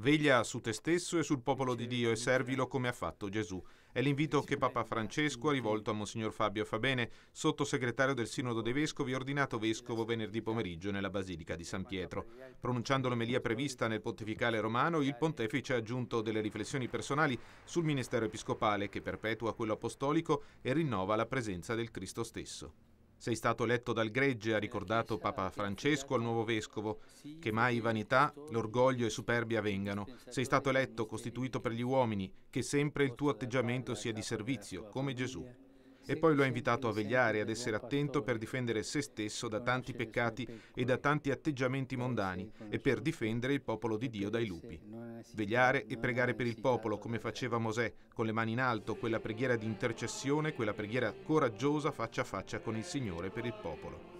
Veglia su te stesso e sul popolo di Dio e certo. servilo come ha fatto Gesù. È l'invito che Papa Francesco ha rivolto a Monsignor Fabio Fabene, sottosegretario del Sinodo dei Vescovi, ordinato vescovo venerdì pomeriggio nella Basilica di San Pietro. Pronunciando l'omelia prevista nel pontificale romano, il pontefice ha aggiunto delle riflessioni personali sul ministero episcopale che perpetua quello apostolico e rinnova la presenza del Cristo stesso. Sei stato eletto dal gregge, ha eh, ricordato Papa Francesco al nuovo vescovo, che mai vanità, l'orgoglio e superbia vengano. Sei stato eletto, costituito per gli uomini, che sempre il tuo atteggiamento sia di servizio, come Gesù e poi lo ha invitato a vegliare, ad essere attento per difendere se stesso da tanti peccati e da tanti atteggiamenti mondani e per difendere il popolo di Dio dai lupi. Vegliare e pregare per il popolo come faceva Mosè, con le mani in alto, quella preghiera di intercessione, quella preghiera coraggiosa faccia a faccia con il Signore per il popolo.